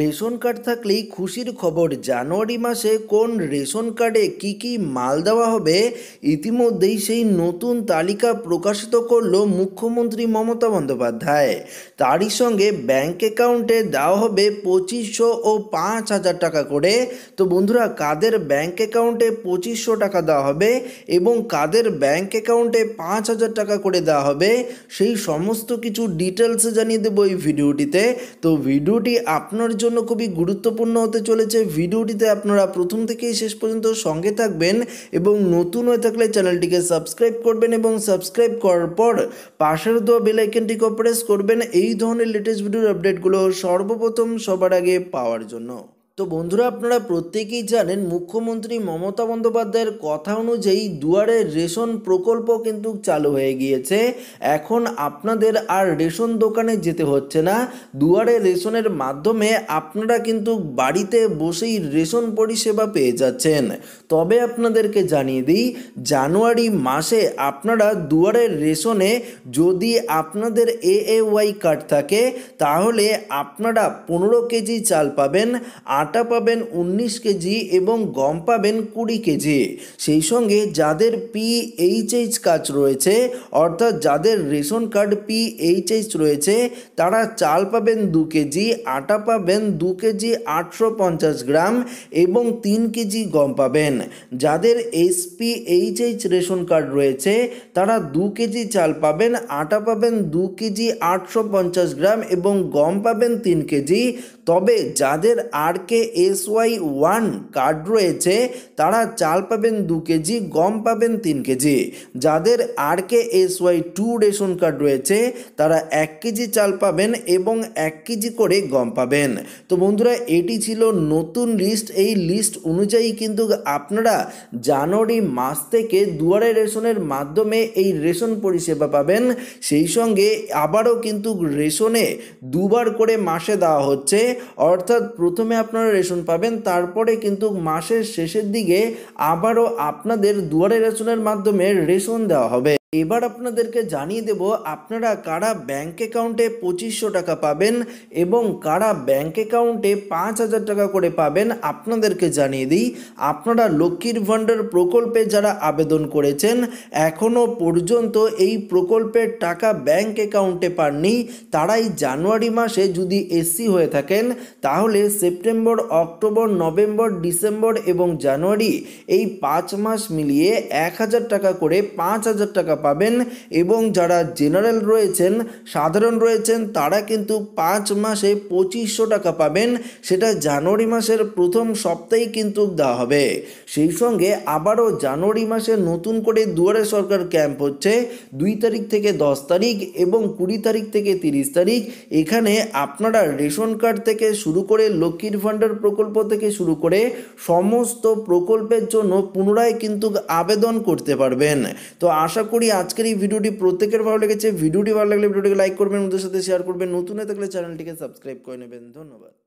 ration card থাকলেই খুশির খবর জানুয়ারি মাসে কোন রেশন কার্ডে কি কি মাল দেওয়া হবে ইতিমধ্যেই সেই নতুন তালিকা প্রকাশিত করল মুখ্যমন্ত্রী মমতা বন্দ্যোপাধ্যায় তারই সঙ্গে ব্যাংক অ্যাকাউন্টে দেওয়া হবে পঁচিশশো ও পাঁচ হাজার টাকা করে তো বন্ধুরা কাদের ব্যাংক অ্যাকাউন্টে পঁচিশশো টাকা দেওয়া হবে এবং কাদের ব্যাংক অ্যাকাউন্টে পাঁচ হাজার টাকা করে দেওয়া হবে সেই সমস্ত কিছু ডিটেলসে জানিয়ে দেবো এই ভিডিওটিতে তো ভিডিওটি আপনার জন্য খুবই গুরুত্বপূর্ণ হতে চলেছে ভিডিওটিতে আপনারা প্রথম থেকেই শেষ পর্যন্ত সঙ্গে থাকবেন এবং নতুন হয়ে থাকলে চ্যানেলটিকে সাবস্ক্রাইব করবেন এবং সাবস্ক্রাইব করার পর পাশের দেওয়া বেলাইকনটিকে প্রেস করবেন এই ধরনের লেটেস্ট ভিডিওর আপডেটগুলো সর্বপ্রথম সবার আগে পাওয়ার জন্য তো বন্ধুরা আপনারা প্রত্যেকেই জানেন মুখ্যমন্ত্রী মমতা বন্দ্যোপাধ্যায়ের কথা অনুযায়ী দুয়ারে রেশন প্রকল্প কিন্তু চালু হয়ে গিয়েছে এখন আপনাদের আর রেশন দোকানে যেতে হচ্ছে না দুয়ারে রেশনের মাধ্যমে আপনারা কিন্তু বাড়িতে বসেই রেশন পরিষেবা পেয়ে যাচ্ছেন তবে আপনাদেরকে জানিয়ে দিই জানুয়ারি মাসে আপনারা দুয়ারে রেশনে যদি আপনাদের এ ওয়াই কার্ড থাকে তাহলে আপনারা পনেরো কেজি চাল পাবেন আর আটা পাবেন উনিশ কেজি এবং গম পাবেন কুড়ি কেজি সেই সঙ্গে যাদের পি এইচ কাজ রয়েছে অর্থাৎ যাদের রেশন কার্ড পি এইচ রয়েছে তারা চাল পাবেন দু কেজি আটা পাবেন দু কেজি আটশো পঞ্চাশ গ্রাম এবং তিন কেজি গম পাবেন যাদের এইচ রেশন কার্ড রয়েছে তারা দু কেজি চাল পাবেন আটা পাবেন দু কেজি আটশো পঞ্চাশ গ্রাম এবং গম পাবেন তিন কেজি তবে যাদের আর যাকে এস ওয়াই ওয়ান কার্ড রয়েছে তারা চাল পাবেন দু কেজি গম পাবেন তিন কেজি যাদের R K S Y two ration card রয়েছে তারা এক কেজি চাল পাবেন এবং এক কেজি করে গম পাবেন তো বন্ধুরা এটি ছিল নতুন লিস্ট এই লিস্ট অনুযায়ী কিন্তু আপনারা জানুয়ারি মাস থেকে দুয়ারে রেশনের মাধ্যমে এই রেশন পরিষেবা পাবেন সেই সঙ্গে আবারও কিন্তু রেশনে দুবার করে মাসে দেওয়া হচ্ছে অর্থাৎ প্রথমে আপনার ধরনের রেশন পাবেন তারপরে কিন্তু মাসের শেষের দিকে আবারও আপনাদের দুয়ারে রেশনের মাধ্যমে রেশন দেওয়া হবে এবার আপনাদেরকে জানিয়ে দেব আপনারা কারা ব্যাঙ্ক অ্যাকাউন্টে পঁচিশশো টাকা পাবেন এবং কারা ব্যাঙ্ক অ্যাকাউন্টে পাঁচ হাজার টাকা করে পাবেন আপনাদেরকে জানিয়ে দিই আপনারা লক্ষ্মীর ভাণ্ডার প্রকল্পে যারা আবেদন করেছেন এখনও পর্যন্ত এই প্রকল্পের টাকা ব্যাঙ্ক অ্যাকাউন্টে পাননি তারাই জানুয়ারি মাসে যদি এসসি হয়ে থাকেন তাহলে সেপ্টেম্বর অক্টোবর নভেম্বর ডিসেম্বর এবং জানুয়ারি এই পাঁচ মাস মিলিয়ে এক হাজার টাকা করে পাঁচ হাজার টাকা পাবেন এবং যারা জেনারেল রয়েছেন সাধারণ রয়েছেন তারা কিন্তু পাঁচ মাসে পঁচিশশো টাকা পাবেন সেটা জানুয়ারি মাসের প্রথম সপ্তাহেই কিন্তু দেওয়া হবে সেই সঙ্গে আবারও জানুয়ারি মাসে নতুন করে দুয়ারে সরকার ক্যাম্প হচ্ছে দুই তারিখ থেকে দশ তারিখ এবং কুড়ি তারিখ থেকে তিরিশ তারিখ এখানে আপনারা রেশন কার্ড থেকে শুরু করে লক্ষ্মীর ভাণ্ডার প্রকল্প থেকে শুরু করে সমস্ত প্রকল্পের জন্য পুনরায় কিন্তু আবেদন করতে পারবেন তো আশা করি আজকের এই ভিডিওটি প্রত্যেকের ভালো লেগেছে ভিডিওটি ভালো লাগলে ভিডিওটিকে লাইক করবেন ওদের সাথে শেয়ার করবেন নতুন হয়ে থাকলে চ্যানেলটিকে সাবস্ক্রাইব করে নেবেন ধন্যবাদ